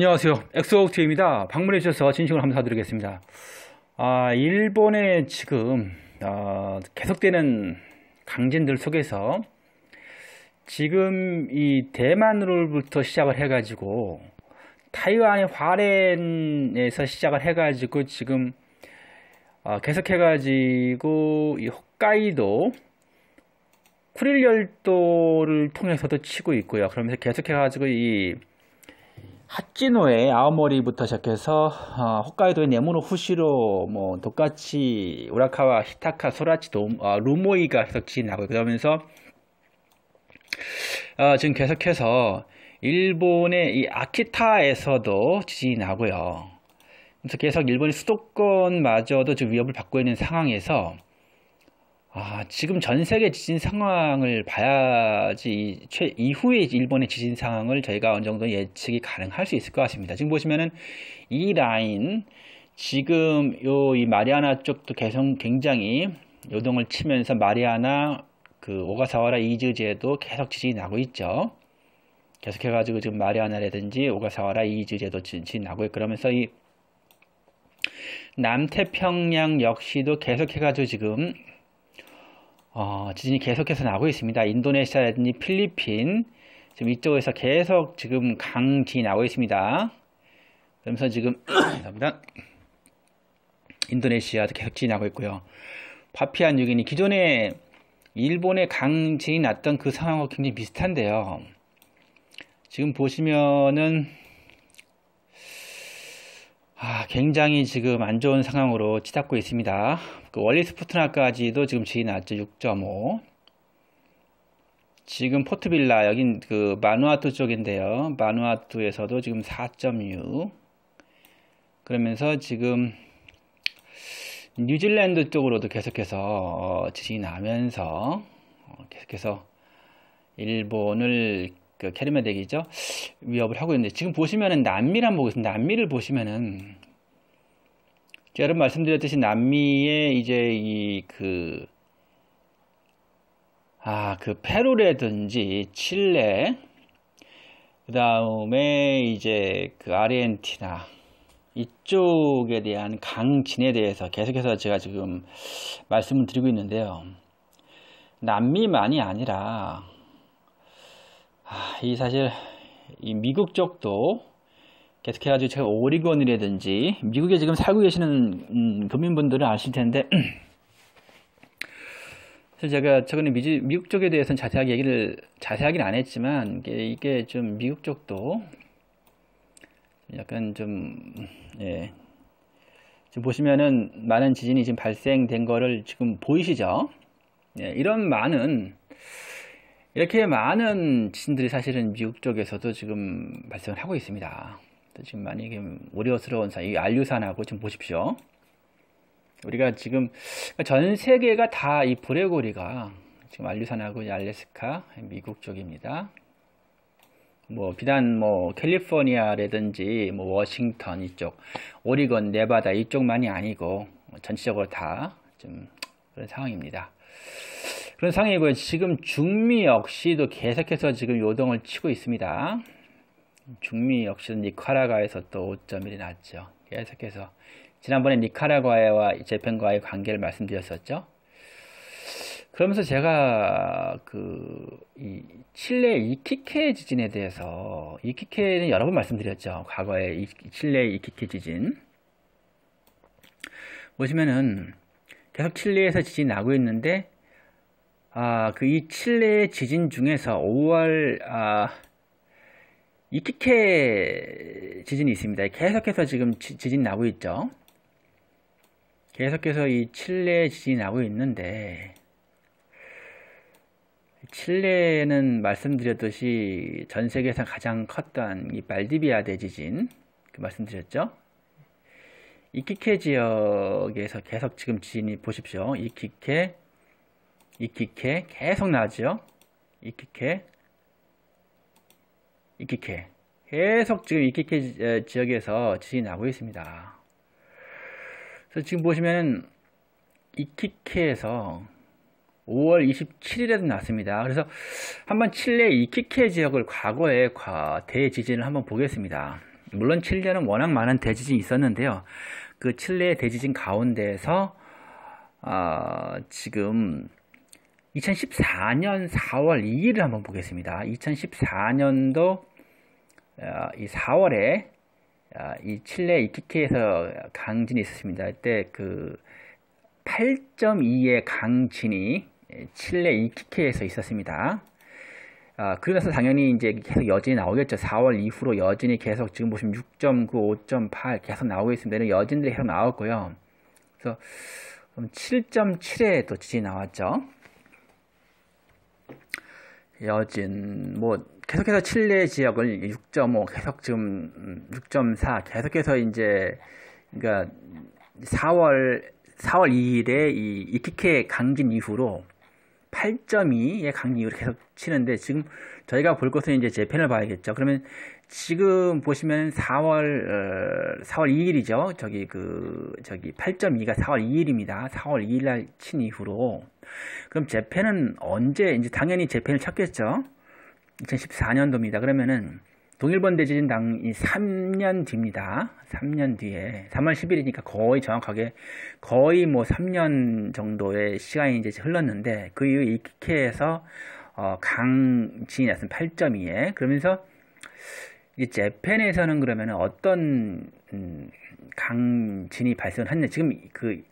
안녕하세요. 엑소옥트입니다. 방문해 주셔서 진심으로 감사드리겠습니다. 아, 일본의 지금 어, 계속되는 강진들 속에서 지금 이 대만으로부터 시작을 해가지고 타이완의 화롄에서 시작을 해가지고 지금 어, 계속해가지고 이 홋카이도 쿠릴열도를 통해서도 치고 있고요. 그러면서 계속해가지고 이 핫진호의 아오모리부터 시작해서 어, 홋카이도의 네모노 후시로 뭐 도카치 우라카와 히타카 소라치 도, 어, 루모이가 계속 지나고 그러면서 어, 지금 계속해서 일본의 이 아키타에서도 지진이 나고요. 그래서 계속 일본의 수도권마저도 지금 위협을 받고 있는 상황에서 아, 지금 전 세계 지진 상황을 봐야지 최이후에 일본의 지진 상황을 저희가 어느 정도 예측이 가능할 수 있을 것 같습니다. 지금 보시면은 이 라인 지금 요 이 마리아나 쪽도 계속 굉장히 요동을 치면서 마리아나 그 오가사와라 이즈제도 계속 지진이 나고 있죠. 계속해 가지고 지금 마리아나라든지 오가사와라 이즈제도 지진이 나고 있고 그러면서 이 남태평양 역시도 계속해 가지고 지금 어, 지진이 계속해서 나고 있습니다. 인도네시아라든지 필리핀 지금 이쪽에서 계속 지금 강진이 나고 있습니다. 그러면서 지금 감사합니다. 인도네시아도 계속 지 진이 나고 있고요. 파피안 유기니 기존에 일본의 강진이 났던 그 상황과 굉장히 비슷한데요. 지금 보시면은 아, 굉장히 지금 안 좋은 상황으로 치닫고 있습니다. 그 원리 스푸트나까지도 지금 지이 나왔죠. 6.5. 지금 포트빌라, 여긴 그 마누아투 쪽인데요. 마누아투에서도 지금 4.6. 그러면서 지금 뉴질랜드 쪽으로도 계속해서 어, 지진이 나면서 어, 계속해서 일본을 그캐리메대기죠 위협을 하고 있는데 지금 보시면은 남미란 보고 뭐 있습니다. 남미를 보시면은 여러분 말씀드렸듯이 남미의 이제 이 그 아, 그 페루라든지 칠레 그다음에 이제 그 아르헨티나 이쪽에 대한 강진에 대해서 계속해서 제가 지금 말씀을 드리고 있는데요. 남미만이 아니라 아, 이 사실 이 미국 쪽도 계속해가지고 제가 오리건이라든지 미국에 지금 살고 계시는 음, 도민분들은 아실 텐데 사실 제가 최근에 미지, 미국 쪽에 대해서는 자세하게 얘기를 자세하게는 안 했지만 이게, 이게 좀 미국 쪽도 약간 좀 예. 지금 보시면은 많은 지진이 지금 발생된 거를 지금 보이시죠? 예, 이런 많은 이렇게 많은 지진들이 사실은 미국 쪽에서도 지금 발생을 하고 있습니다. 지금 많이 이 우려스러운 사이알류산하고지 보십시오. 우리가 지금 전 세계가 다 이브레고리가 지금 안류산하고 알래스카 미국 쪽입니다. 뭐 비단 뭐 캘리포니아라든지 뭐 워싱턴 이쪽 오리건 네바다 이쪽만이 아니고 전체적으로 다 좀 그런 상황입니다. 그런 상황이고요. 지금 중미 역시도 계속해서 지금 요동을 치고 있습니다. 중미 역시 니카라과에서 또 5.1이 났죠. 계속해서 지난번에 니카라과와 재팬과의 관계를 말씀드렸었죠. 그러면서 제가 그이 칠레 이키케 지진에 대해서 이키케는 여러 번 말씀드렸죠. 과거에 이, 칠레 이키케 지진 보시면은 계속 칠레에서 지진 나고 있는데 아, 그이 칠레 지진 중에서 5월 아, 이키케 지진이 있습니다. 계속해서 지금 지, 진 나고 있죠. 계속해서 이 칠레 지진이 나고 있는데 칠레는 말씀드렸듯이 전 세계에서 가장 컸던 이 말디비아 대지진 그 말씀드렸죠. 이키케 지역에서 계속 지금 지진이 보십시오. 이키케 이키케 계속 나왔죠? 이키케 이키케 계속 지금 이키케 지역에서 지진이 나고 있습니다. 그래서 지금 보시면 이키케에서 5월 27일에도 났습니다. 그래서 한번 칠레 이키케 지역을 과거에 대지진을 한번 보겠습니다. 물론 칠레는 워낙 많은 대지진이 있었는데요. 그 칠레의 대지진 가운데에서 아, 지금 2014년 4월 2일을 한번 보겠습니다. 2014년도 어, 이 4월에 어, 이 칠레 이티키에서 강진이 있었습니다. 이때 그 8.2의 강진이 예, 칠레 이티키에서 있었습니다. 아, 그러면서 당연히 이제 계속 여진이 나오겠죠. 4월 이후로 여진이 계속 지금 보시면 6.9, 5.8 계속 나오고 있습니다. 여진들이 계속 나왔고요. 그래서 7.7에 또 지진이 나왔죠. 여진뭐 계속해서 칠레 지역을 6.5 계속 지금 6.4 계속해서 이제 그러니까 4월 4월 2일에 이 이티케 강진 이후로 8.2의 강진 이후로 계속 치는데 지금 저희가 볼 것은 이제 재팬을 봐야겠죠. 그러면 지금 보시면 4월 4월 어, 2일이죠. 저기 그 저기 8.2가 4월 2일입니다. 4월 2일 날 친 이후로 그럼 재팬은 언제 이제 당연히 재팬을 찾겠죠. 2014년도입니다. 그러면은 동일본 대지진 당이 3년 뒤입니다. 3년 뒤에 3월 10일이니까 거의 정확하게 거의 뭐 3년 정도의 시간이 이제 흘렀는데 그 이후 에이케해서 어, 강진이 났습니다. 8.2에 그러면서 이 재팬에서는 그러면 어떤 음, 강진이 발생했냐? 지금 그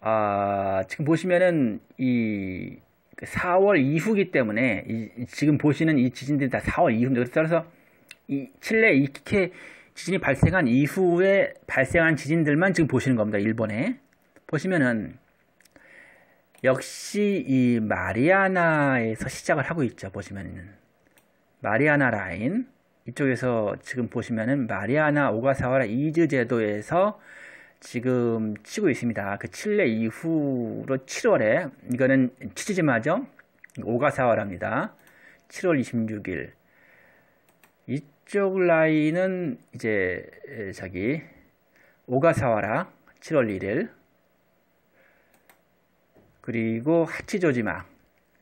아, 지금 보시면은 이 4월 그 이후기 때문에 이, 지금 보시는 이 지진들이 다 4월 이후입니다. 따라서 이 칠레 이렇게 지진이 발생한 이후에 발생한 지진들만 지금 보시는 겁니다. 일본에 보시면은 역시 이 마리아나에서 시작을 하고 있죠. 보시면은 마리아나 라인 이쪽에서 지금 보시면은 마리아나 오가사와라 이즈 제도에서 지금 치고 있습니다. 그 칠레 이후로 7월에 이거는 치즈지마죠. 오가사와라입니다. 7월 26일 이쪽 라인은 이제 자기 오가사와라 7월 1일 그리고 하치조지마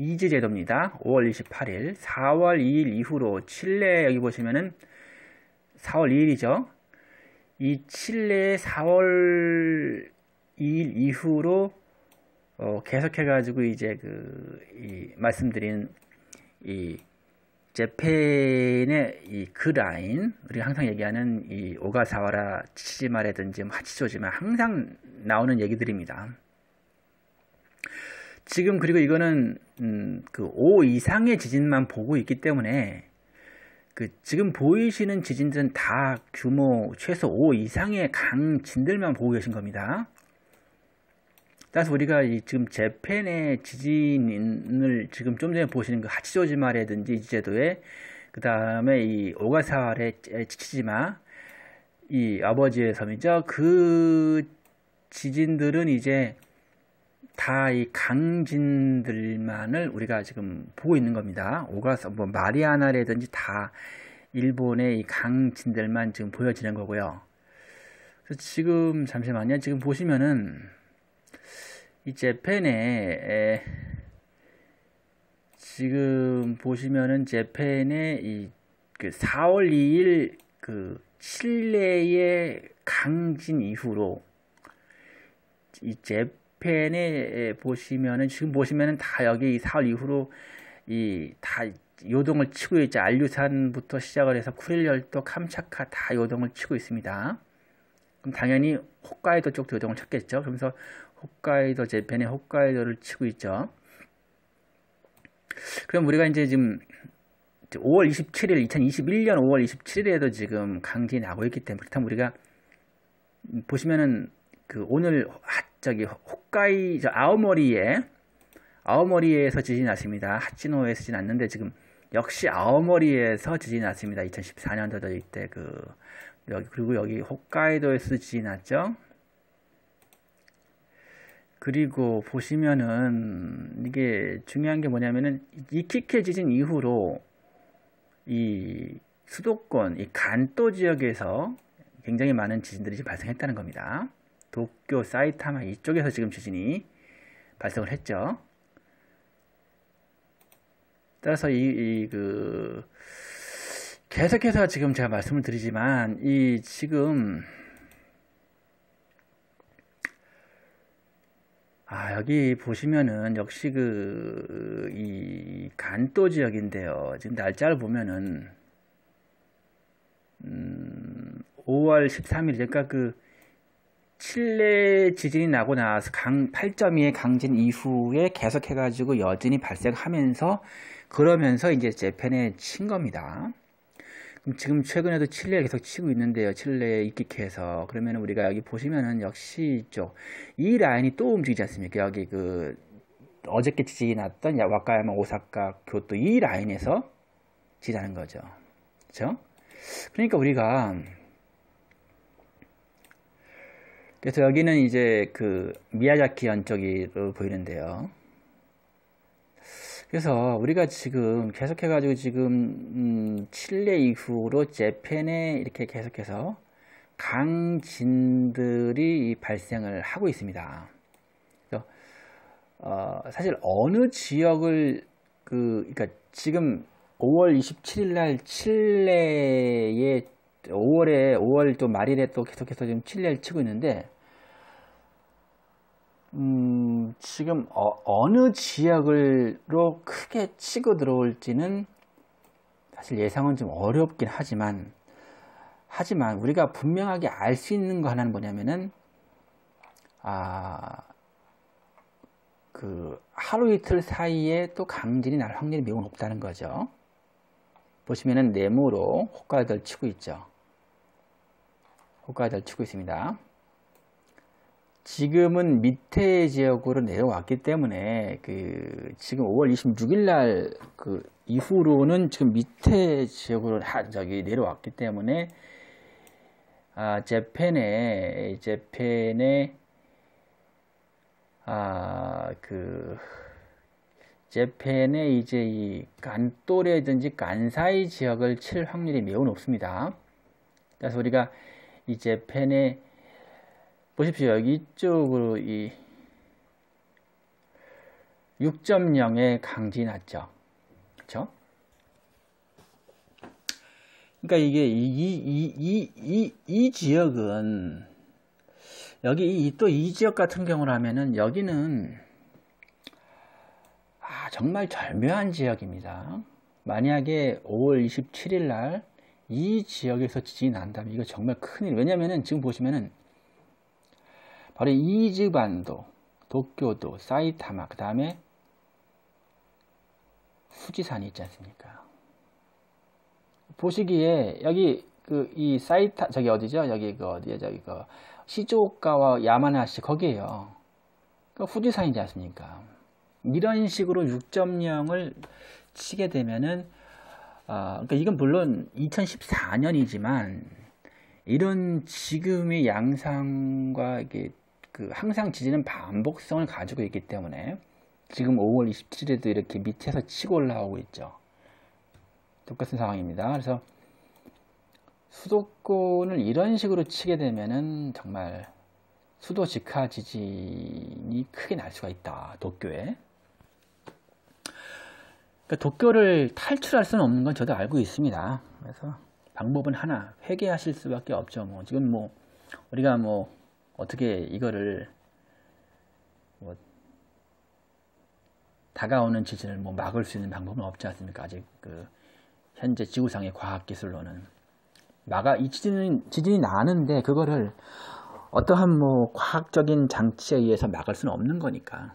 이즈 제도입니다. 5월 28일, 4월 2일 이후로 칠레 여기 보시면은 4월 2일이죠. 이 칠레 4월 2일 이후로 어, 계속해가지고 이제 그이 말씀드린 이제펜의이 그 라인 우리가 항상 얘기하는 이 오가사와라 치지마라든지 뭐 하치조지만 항상 나오는 얘기들입니다. 지금 그리고 이거는 음, 그5 이상의 지진만 보고 있기 때문에 그 지금 보이시는 지진들은 다 규모 최소 5 이상의 강 진들만 보고 계신 겁니다. 따라서 우리가 지금 재팬의 지진을 지금 좀 전에 보시는 그 하치조지마라든지 이제도에 그 다음에 이 오가사와의 치치지마 이 아버지의 섬이죠. 그 지진들은 이제 다이 강진들만을 우리가 지금 보고 있는 겁니다. 오가서 뭐 마리아나라든지 다 일본의 이 강진들만 지금 보여지는 거고요. 그래서 지금 잠시만요. 지금 보시면은 이재팬에 지금 보시면은 재팬의 이그 4월 2일 그 칠레의 강진 이후로 이 재팬 뒤에 보시면은 지금 보시면은 다 여기 사흘 이후로 이 다 요동을 치고 있죠. 알류산부터 시작을 해서 쿠릴열도 캄차카 다 요동을 치고 있습니다. 그럼 당연히 홋카이도 쪽도 요동을 쳤겠죠. 그러면서 홋카이도 제펜에 홋카이도를 치고 있죠. 그럼 우리가 이제 지금 5월 27일, 2021년 5월 27일에도 지금 강진 나고 있기 때문에 그렇다면 우리가 보시면은 그 오늘 아, 저기 홋카이 저 아오머리에 아오머리에서 지진이 났습니다. 하치노에서 지진 났는데 지금 역시 아오머리에서 지진이 났습니다. 2014년도도 이때 그 여기 그리고 여기 홋카이도에서 지진 났죠. 그리고 보시면은 이게 중요한 게 뭐냐면은 이키케 지진 이후로 이 수도권 이 간또 지역에서 굉장히 많은 지진들이 발생했다는 겁니다. 도쿄, 사이타마 이쪽에서 지금 지진이 발생을 했죠. 따라서 이, 이 그 계속해서 지금 제가 말씀을 드리지만, 이 지금, 아, 여기 보시면은 역시 그, 이 간도 지역인데요. 지금 날짜를 보면은, 음, 5월 13일, 그러니까 그, 칠레 지진이 나고 나서 강 8.2의 강진 이후에 계속해가지고 여진이 발생하면서 그러면서 이제 재팬에 친 겁니다. 그럼 지금 최근에도 칠레 계속 치고 있는데요. 칠레 에 입기해서 그러면 우리가 여기 보시면은 역시 있죠. 이 라인이 또 움직이지 않습니까? 여기 그 어저께 지진이 났던 와카야마, 오사카, 교토 이 라인에서 지나는 거죠. 그렇죠? 그러니까 우리가 그래서 여기는 이제 그 미야자키 연적이로 보이는데요. 그래서 우리가 지금 계속해가지고 지금 음, 칠레 이후로 재팬에 이렇게 계속해서 강진들이 발생을 하고 있습니다. 그래서 어, 사실 어느 지역을 그 그러니까 지금 5월 27일 날 칠레의 5월에 5월 또 말일에 또 계속해서 지금 칠레를 치고 있는데 음, 지금 어, 느 지역으로 크게 치고 들어올지는 사실 예상은 좀 어렵긴 하지만 하지만 우리가 분명하게 알 수 있는 거 하나는 뭐냐면은 아그 하루 이틀 사이에 또 강진이 날 확률이 매우 높다는 거죠. 보시면은 네모로 호가들 치고 있죠. 호가들 치고 있습니다. 지금은 밑에 지역으로 내려왔기 때문에 그 지금 5월 26일 날 그 이후로는 지금 밑에 지역으로 저기 내려왔기 때문에 아 재팬의 재팬의 아그 재팬의 이제 이 간또레든지 간사이 지역을 칠 확률이 매우 높습니다. 그래서 우리가 이 재팬의 보십시오. 여기 이쪽으로 이 6.0의 강진이 났죠. 그쵸 그러니까 이게 이, 이, 이, 이, 이 지역은 여기 또 이 지역 같은 경우라면은 여기는 정말 절묘한 지역입니다. 만약에 5월 27일 날 이 지역에서 지진이 난다면 이거 정말 큰일. 왜냐면은 지금 보시면은 바로 이즈반도, 도쿄도, 사이타마, 그 다음에 후지산이 있지 않습니까? 보시기에 여기 그 이 사이타 저기 어디죠? 여기 그 어디에 저기 그시조오카와 야마나시 거기에요. 그 후지산이지 않습니까? 이런 식으로 6.0을 치게 되면은 어, 그러니까 이건 물론 2014년이지만 이런 지금의 양상과 이게 그 항상 지지는 반복성을 가지고 있기 때문에 지금 5월 27일에도 이렇게 밑에서 치고 올라오고 있죠. 똑같은 상황입니다. 그래서 수도권을 이런 식으로 치게 되면은 정말 수도 직하 지진이 크게 날 수가 있다. 도쿄에. 그러니까 도쿄를 탈출할 수는 없는 건 저도 알고 있습니다. 그래서 방법은 하나, 회개하실 수밖에 없죠. 뭐 지금 뭐 우리가 뭐 어떻게 이거를 뭐 다가오는 지진을 뭐 막을 수 있는 방법은 없지 않습니까? 아직 그 현재 지구상의 과학 기술로는 막아 이 지진은 지진이 나는데 그거를 어떠한 뭐 과학적인 장치에 의해서 막을 수는 없는 거니까.